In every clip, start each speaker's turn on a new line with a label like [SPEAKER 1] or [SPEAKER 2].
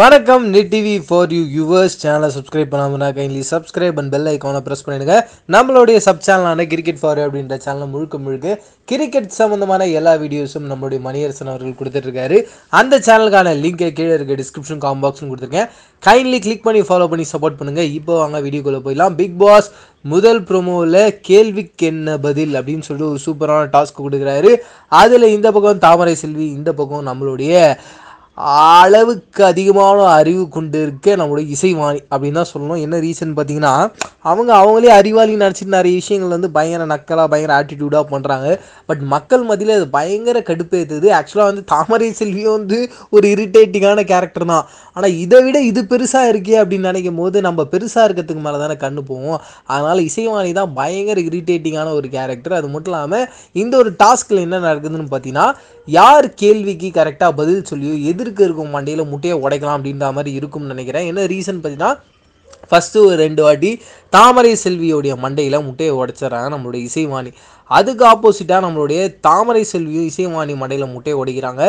[SPEAKER 1] வணக்கம் net TV for you yours சேனலை subscribe பண்ணாமனா கைண்ட்லி சப்ஸ்கிரைப் அண்ட் பெல் ஐக்கானை ப்ரெஸ் பண்ணிடுங்க நம்மளுடைய சப் சேனலான கிரிக்கெட் ஃபார் அப்படின்ற சேனல் முழுக்க முழுக்க கிரிக்கெட் சம்மந்தமான எல்லா வீடியோஸும் நம்மளுடைய மணியரசன் அவர்கள் கொடுத்துட்ருக்காரு அந்த சேனலுக்கான லிங்கை கீழே இருக்க டிஸ்கிரிப்ஷன் காம் பாக்ஸும் கொடுத்துருக்கேன் கைண்ட்லி கிளிக் பண்ணி ஃபாலோ பண்ணி சப்போர்ட் பண்ணுங்கள் இப்போ வாங்க வீடியோக்குள்ளே போயிடலாம் பிக் பாஸ் முதல் ப்ரோமோவில் கேள்விக்கு என்ன பதில் அப்படின்னு சொல்லிட்டு ஒரு சூப்பரான டாஸ்க் கொடுக்குறாரு அதில் இந்த பக்கம் தாமரை செல்வி இந்த பக்கம் நம்மளுடைய அளவுக்கு அதிகமான அறிவு கொண்டு இருக்க நம்மளுடைய இசைவாணி அப்படின்னு தான் சொல்லணும் என்ன ரீசன் பார்த்தீங்கன்னா அவங்க அவங்களே அறிவாளி நினச்சிட்டு நிறைய விஷயங்கள் வந்து பயங்கர நக்கலாக பயங்கர ஆட்டிடியூடாக பண்ணுறாங்க பட் மக்கள் மத்தியில் அது பயங்கர கடுப்பேற்றுது ஆக்சுவலாக வந்து தாமரை செல்வியும் வந்து ஒரு இரிட்டேட்டிங்கான கேரக்டர் தான் ஆனால் இதை விட இது பெருசாக இருக்கே அப்படின்னு நினைக்கும் போது நம்ம பெருசாக இருக்கிறதுக்கு மேலே தானே கண்ணு போவோம் அதனால் இசைவாணி தான் பயங்கர இரிட்டேட்டிங்கான ஒரு கேரக்டர் அது மட்டும் இல்லாமல் இந்த ஒரு டாஸ்கில் என்ன நடக்குதுன்னு பார்த்தீங்கன்னா யார் கேள்விக்கு கரெக்டாக பதில் சொல்லியோ எதிர் எதிர்க்க இருக்கும் மண்டையில் முட்டையை உடைக்கலாம் அப்படின்ற மாதிரி இருக்கும்னு நினைக்கிறேன் என்ன ரீசன் பார்த்தீங்கன்னா ஃபஸ்ட்டு ஒரு ரெண்டு வாட்டி தாமரை செல்வியோடைய மண்டையில் முட்டையை உடைச்சிட்றாங்க நம்மளுடைய இசைவாணி அதுக்கு ஆப்போசிட்டாக நம்மளுடைய தாமரை செல்வியும் இசைவாணி மடையில் முட்டையை உடைக்கிறாங்க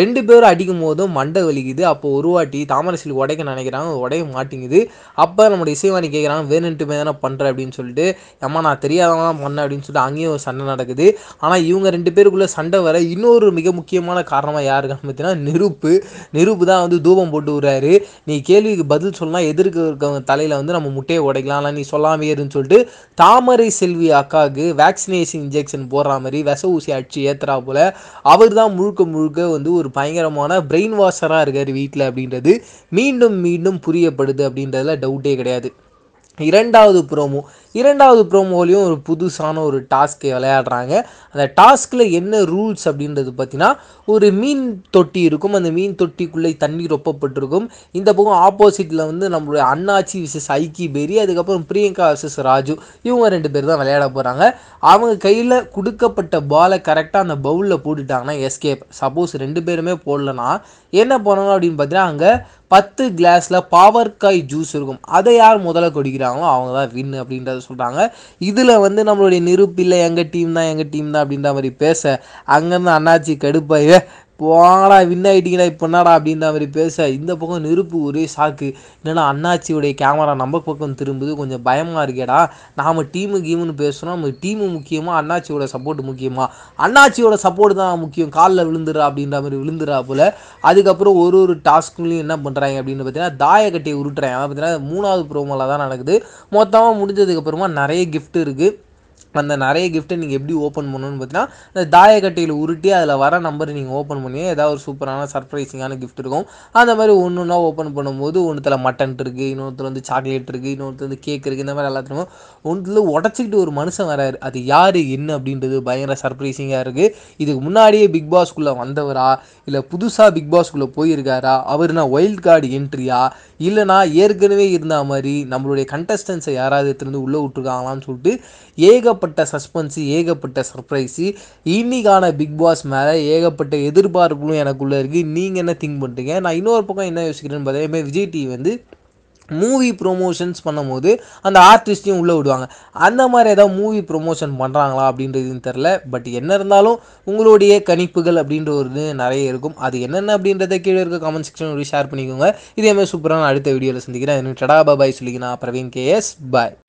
[SPEAKER 1] ரெண்டு பேரும் அடிக்கும் போதும் மண்டை வலிக்குது அப்போ உருவாட்டி தாமரை செல்வி உடைக்க நினைக்கிறாங்க உடைய மாட்டேங்குது அப்போ நம்மளுடைய இசைவாணி கேட்குறாங்க வேணுன்ட்டு தானே பண்ணுறேன் அப்படின்னு சொல்லிட்டு அம்மா நான் தெரியாதவங்க பண்ணேன் அப்படின்னு சொல்லிட்டு அங்கேயும் ஒரு சண்டை நடக்குது ஆனால் இவங்க ரெண்டு பேருக்குள்ளே சண்டை வர இன்னொரு மிக முக்கியமான காரணமாக யாருக்கான்னு பார்த்தீங்கன்னா நெருப்பு நெருப்பு தான் வந்து தூபம் போட்டு விடுறாரு நீ கேள்விக்கு பதில் சொல்லலாம் எதிர்க்க இருக்கவங்க தலையில் வந்து நம்ம முட்டையை உடைக்கலாம் நீ சொல்லாமே இருன்னு சொல்லிட்டு தாமரை செல்வி அக்காவுக்கு வேக்சினேஷன் இன்ஜெக்ஷன் போடுற மாதிரி விச ஊசி அடிச்சு ஏத்துறா போல அவர் தான் முழுக்க முழுக்க வந்து ஒரு பயங்கரமான பிரெயின் வாஷராக இருக்கார் வீட்டில் அப்படின்றது மீண்டும் மீண்டும் புரியப்படுது அப்படின்றதுல டவுட்டே கிடையாது இரண்டாவது ப்ரோமோ இரண்டாவது ப்ரோமோலையும் ஒரு புதுசான ஒரு டாஸ்க்கை விளையாடுறாங்க அந்த டாஸ்கில் என்ன ரூல்ஸ் அப்படின்றது பார்த்தீங்கன்னா ஒரு மீன் தொட்டி இருக்கும் அந்த மீன் தொட்டிக்குள்ளே தண்ணி ரொப்பப்பட்டிருக்கும் இந்த பக்கம் ஆப்போசிட்டில் வந்து நம்மளுடைய அண்ணாச்சி விசஸ் ஐக்கி பேரி அதுக்கப்புறம் பிரியங்கா விசஸ் ராஜு இவங்க ரெண்டு பேர் தான் விளையாட போகிறாங்க அவங்க கையில் கொடுக்கப்பட்ட பாலை கரெக்டாக அந்த பவுலில் போட்டுட்டாங்கன்னா எஸ்கேப் சப்போஸ் ரெண்டு பேருமே போடலன்னா என்ன பண்ணணும் அப்படின்னு பார்த்தீங்கன்னா அங்கே பத்து கிளாஸில் பாவற்காய் ஜூஸ் இருக்கும் அதை யார் முதல்ல குடிக்கிறாங்களோ அவங்க தான் வின் அப்படின்றத சொல்கிறாங்க இதில் வந்து நம்மளுடைய நிருப்பில்லை எங்கள் டீம் தான் எங்கள் டீம் தான் அப்படின்ற மாதிரி பேச அங்கேருந்து அண்ணாச்சி கடுப்பாயே போங்கடா வின் ஆகிட்டீங்களா இப்போ என்னடா அப்படின்ற மாதிரி பேச இந்த பக்கம் நெருப்பு ஒரே சாக்கு என்னென்னா அண்ணாச்சியுடைய கேமரா நம்ம பக்கம் திரும்புது கொஞ்சம் பயமாக இருக்கேடா நாம் டீமு கீமுன்னு பேசுகிறோம் நம்ம டீமு முக்கியமாக அண்ணாச்சியோட சப்போர்ட் முக்கியமாக அண்ணாச்சியோட சப்போர்ட் தான் முக்கியம் காலில் விழுந்துடா அப்படின்ற மாதிரி விழுந்துடுறா போல் அதுக்கப்புறம் ஒரு ஒரு டாஸ்க்குலையும் என்ன பண்ணுறாங்க அப்படின்னு பார்த்தீங்கன்னா தாயக்கட்டையை உருட்டுறாங்க அதை பார்த்தீங்கன்னா மூணாவது ப்ரோமோவில் தான் நடக்குது மொத்தமாக முடிஞ்சதுக்கப்புறமா நிறைய கிஃப்ட் இருக்குது அந்த நிறைய கிஃப்ட்டை நீங்கள் எப்படி ஓப்பன் பண்ணணும்னு பார்த்தீங்கன்னா அந்த தாயக்கட்டையில் உருட்டி அதில் வர நம்பர் நீங்கள் ஓப்பன் பண்ணி ஏதாவது ஒரு சூப்பரான சர்ப்ரைசிங்கான கிஃப்ட் இருக்கும் அந்த மாதிரி ஒன்று ஒன்றா ஓப்பன் பண்ணும்போது ஒன்றுத்தில் மட்டன் இருக்குது இன்னொருத்தர் வந்து சாக்லேட் இருக்குது இன்னொருத்தர் வந்து கேக் இருக்குது இந்த மாதிரி எல்லாத்துலையும் ஒன்றுல உடச்சிக்கிட்டு ஒரு மனுஷன் வராரு அது யார் என்ன அப்படின்றது பயங்கர சர்ப்ரைசிங்காக இருக்குது இதுக்கு முன்னாடியே பிக் பாஸ்க்குள்ளே வந்தவரா இல்லை புதுசாக பிக் பாஸ்க்குள்ளே போயிருக்காரா அவர்னா ஒயில்ட் கார்டு என்ட்ரியா இல்லைனா ஏற்கனவே இருந்த மாதிரி நம்மளுடைய கண்டஸ்டன்ஸை யாராவது எடுத்துருந்து உள்ளே விட்டுருக்காங்களான்னு சொல்லிட்டு ஏகப்ப ஏகப்பட்ட சஸ்பென்ஸு ஏகப்பட்ட சர்ப்ரைஸு இன்றைக்கான பிக் பாஸ் மேலே ஏகப்பட்ட எதிர்பார்ப்புகளும் எனக்குள்ளே இருக்குது நீங்கள் என்ன திங்க் பண்ணுறீங்க நான் இன்னொரு பக்கம் என்ன யோசிக்கிறேன்னு பார்த்தீங்கன்னா விஜய் டிவி வந்து மூவி ப்ரொமோஷன்ஸ் பண்ணும்போது அந்த ஆர்டிஸ்ட்டையும் உள்ளே விடுவாங்க அந்த மாதிரி ஏதாவது மூவி ப்ரொமோஷன் பண்ணுறாங்களா அப்படின்றதுன்னு தெரில பட் என்ன இருந்தாலும் உங்களுடைய கணிப்புகள் அப்படின்ற ஒரு நிறைய இருக்கும் அது என்னென்ன அப்படின்றத கீழே இருக்க கமெண்ட் செக்ஷன் ஷேர் பண்ணிக்கோங்க இதே மாதிரி சூப்பராக நான் அடுத்த வீடியோவில் சந்திக்கிறேன் டடா பாபாய் சொல்லிக்கிறேன் பிரவீன் எஸ் பாய்